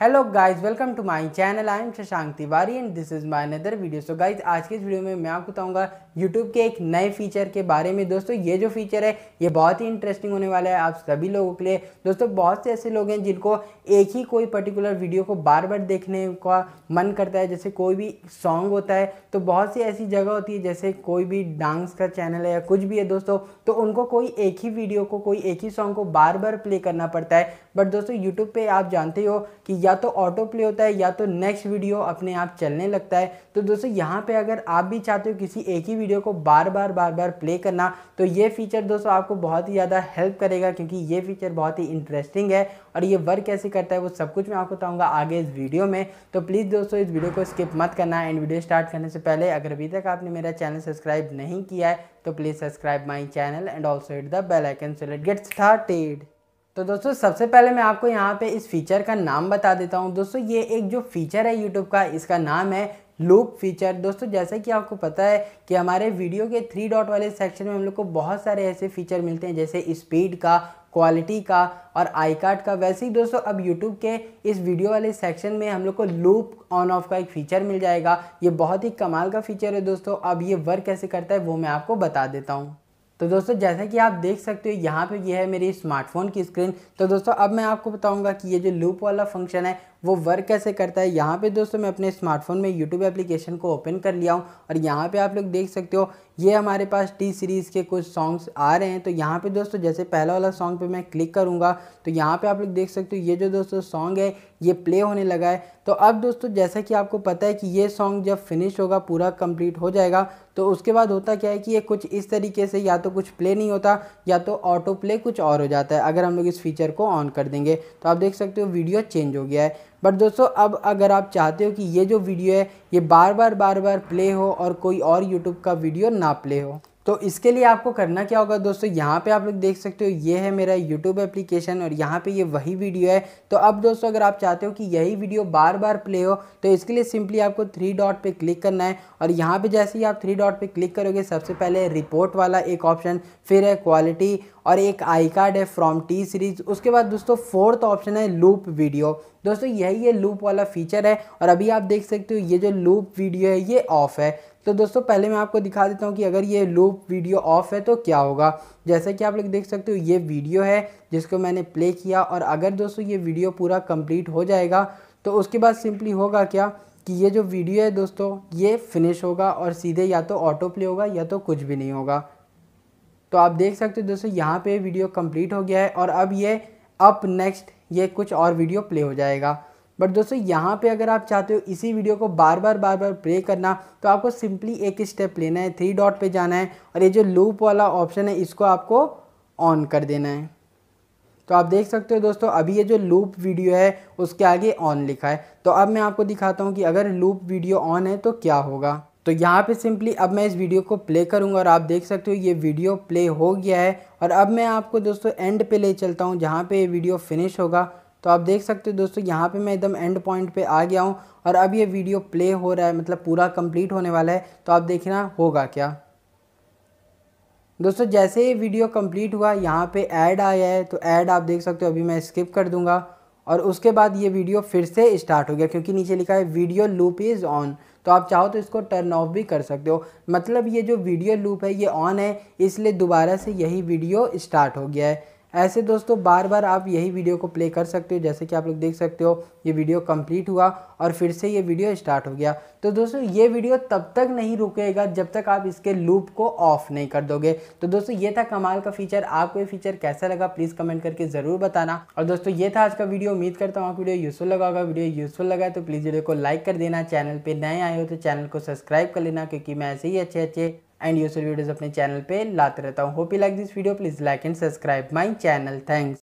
hello guys welcome to my channel I am Shashank Tiwari and this is my another video so guys आज के इस video में मैं आपको बताऊंगा यूट्यूब के एक नए फीचर के बारे में दोस्तों ये जो फीचर है ये बहुत ही इंटरेस्टिंग होने वाला है आप सभी लोगों के लिए दोस्तों बहुत से ऐसे लोग हैं जिनको एक ही कोई पर्टिकुलर वीडियो को बार बार देखने का मन करता है जैसे कोई भी सॉन्ग होता है तो बहुत सी ऐसी जगह होती है जैसे कोई भी डांस का चैनल है या कुछ भी है दोस्तों तो उनको कोई एक ही वीडियो को कोई एक ही सॉन्ग को बार बार प्ले करना पड़ता है बट दोस्तों यूट्यूब पर आप जानते हो कि या तो ऑटो प्ले होता है या तो नेक्स्ट वीडियो अपने आप चलने लगता है तो दोस्तों यहाँ पे अगर आप भी चाहते हो किसी एक ही वीडियो को बार बार बार बार प्ले करना तो ये फीचर दोस्तों आपको बहुत ही ज़्यादा हेल्प करेगा क्योंकि ये फीचर बहुत ही इंटरेस्टिंग है और ये वर्क कैसे करता है वो सब कुछ मैं आपको बताऊँगा आगे इस वीडियो में तो प्लीज़ दोस्तों इस वीडियो को स्किप मत करना एंड वीडियो स्टार्ट करने से पहले अगर अभी तक आपने मेरा चैनल सब्सक्राइब नहीं किया है तो please subscribe my channel and also hit the bell icon so let get started तो दोस्तों सबसे पहले मैं आपको यहाँ पे इस फीचर का नाम बता देता हूँ दोस्तों ये एक जो फीचर है यूट्यूब का इसका नाम है लूप फीचर दोस्तों जैसे कि आपको पता है कि हमारे वीडियो के थ्री डॉट वाले सेक्शन में हम लोग को बहुत सारे ऐसे फीचर मिलते हैं जैसे स्पीड का क्वालिटी का और आई कार्ड का वैसे ही दोस्तों अब यूट्यूब के इस वीडियो वाले सेक्शन में हम लोग को लूप ऑन ऑफ का एक फ़ीचर मिल जाएगा ये बहुत ही कमाल का फीचर है दोस्तों अब ये वर्क कैसे करता है वो मैं आपको बता देता हूँ तो दोस्तों जैसा कि आप देख सकते हो यहाँ पे ये यह है मेरी स्मार्टफोन की स्क्रीन तो दोस्तों अब मैं आपको बताऊंगा कि ये जो लूप वाला फंक्शन है वो वर्क कैसे करता है यहाँ पे दोस्तों मैं अपने स्मार्टफोन में यूट्यूब एप्लीकेशन को ओपन कर लिया हूँ और यहाँ पे आप लोग देख सकते हो ये हमारे पास टी सीरीज़ के कुछ सॉन्ग्स आ रहे हैं तो यहाँ पे दोस्तों जैसे पहला वाला सॉन्ग पे मैं क्लिक करूँगा तो यहाँ पे आप लोग देख सकते हो ये जो दोस्तों सॉन्ग है ये प्ले होने लगा है तो अब दोस्तों जैसा कि आपको पता है कि ये सॉन्ग जब फिनिश होगा पूरा कंप्लीट हो जाएगा तो उसके बाद होता क्या है कि ये कुछ इस तरीके से या तो कुछ प्ले नहीं होता या तो ऑटो प्ले कुछ और हो जाता है अगर हम लोग इस फीचर को ऑन कर देंगे तो आप देख सकते हो वीडियो चेंज हो गया है बट दोस्तों अब अगर आप चाहते हो कि ये जो वीडियो है ये बार बार बार बार प्ले हो और कोई और यूट्यूब का वीडियो ना प्ले हो तो इसके लिए आपको करना क्या होगा दोस्तों यहाँ पे आप लोग देख सकते हो ये है मेरा यूट्यूब एप्लीकेशन और यहाँ पे ये वही वीडियो है तो अब दोस्तों अगर आप चाहते हो कि यही वीडियो बार बार प्ले हो तो इसके लिए सिंपली आपको थ्री डॉट पे क्लिक करना है और यहाँ पे जैसे ही आप थ्री डॉट पे क्लिक करोगे सबसे पहले रिपोर्ट वाला एक ऑप्शन फिर है क्वालिटी और एक आई कार्ड है फ्रॉम टी सीरीज उसके बाद दोस्तों फोर्थ ऑप्शन है लूप वीडियो दोस्तों यही ये लूप वाला फीचर है और अभी आप देख सकते हो ये जो लूप वीडियो है ये ऑफ है तो दोस्तों पहले मैं आपको दिखा देता हूँ कि अगर ये लूप वीडियो ऑफ है तो क्या होगा जैसा कि आप लोग देख सकते हो ये वीडियो है जिसको मैंने प्ले किया और अगर दोस्तों ये वीडियो पूरा कंप्लीट हो जाएगा तो उसके बाद सिंपली होगा क्या कि ये जो वीडियो है दोस्तों ये फिनिश होगा और सीधे या तो ऑटो प्ले होगा या तो कुछ भी नहीं होगा तो आप देख सकते हो दोस्तों यहाँ पे वीडियो कंप्लीट हो गया है और अब ये अप नेक्स्ट ये कुछ और वीडियो प्ले हो जाएगा बट दोस्तों यहाँ पे अगर आप चाहते हो इसी वीडियो को बार बार बार बार प्ले करना तो आपको सिंपली एक स्टेप लेना है थ्री डॉट पे जाना है और ये जो लूप वाला ऑप्शन है इसको आपको ऑन कर देना है तो आप देख सकते हो दोस्तों अभी ये जो लूप वीडियो है उसके आगे ऑन लिखा है तो अब मैं आपको दिखाता हूँ कि अगर लूप वीडियो ऑन है तो क्या होगा तो यहाँ पे सिंपली अब मैं इस वीडियो को प्ले करूँगा और आप देख सकते हो ये वीडियो प्ले हो गया है और अब मैं आपको दोस्तों एंड पे ले चलता हूँ जहाँ पे ये वीडियो फिनिश होगा तो आप देख सकते हो दोस्तों यहाँ पे मैं एकदम एंड पॉइंट पे आ गया हूँ और अब ये वीडियो प्ले हो रहा है मतलब पूरा कंप्लीट होने वाला है तो आप देखना होगा क्या दोस्तों जैसे ही वीडियो कंप्लीट हुआ यहाँ पे ऐड आया है तो ऐड आप देख सकते हो अभी मैं स्किप कर दूंगा और उसके बाद ये वीडियो फिर से स्टार्ट हो गया क्योंकि नीचे लिखा है वीडियो लूप इज़ ऑन तो आप चाहो तो इसको टर्न ऑफ भी कर सकते हो मतलब ये जो वीडियो लूप है ये ऑन है इसलिए दोबारा से यही वीडियो स्टार्ट हो गया है ऐसे दोस्तों बार बार आप यही वीडियो को प्ले कर सकते हो जैसे कि आप लोग देख सकते हो ये वीडियो कंप्लीट हुआ और फिर से ये वीडियो स्टार्ट हो गया तो दोस्तों ये वीडियो तब तक नहीं रुकेगा जब तक आप इसके लूप को ऑफ नहीं कर दोगे तो दोस्तों ये था कमाल का फीचर आपको ये फीचर कैसा लगा प्लीज़ कमेंट करके ज़रूर बताना और दोस्तों ये था आज का वीडियो उम्मीद करता हूँ आपको वीडियो यूज़फुल लगा होगा वीडियो यूज़फुल लगा तो प्लीज़ वीडियो को लाइक कर देना चैनल पर नए आए हो तो चैनल को सब्सक्राइब कर लेना क्योंकि मैं ऐसे ही अच्छे अच्छे एंड यूजर वीडियोज़ अपने चैनल पर लाते रहता हूँ hope you like this video please like and subscribe my channel thanks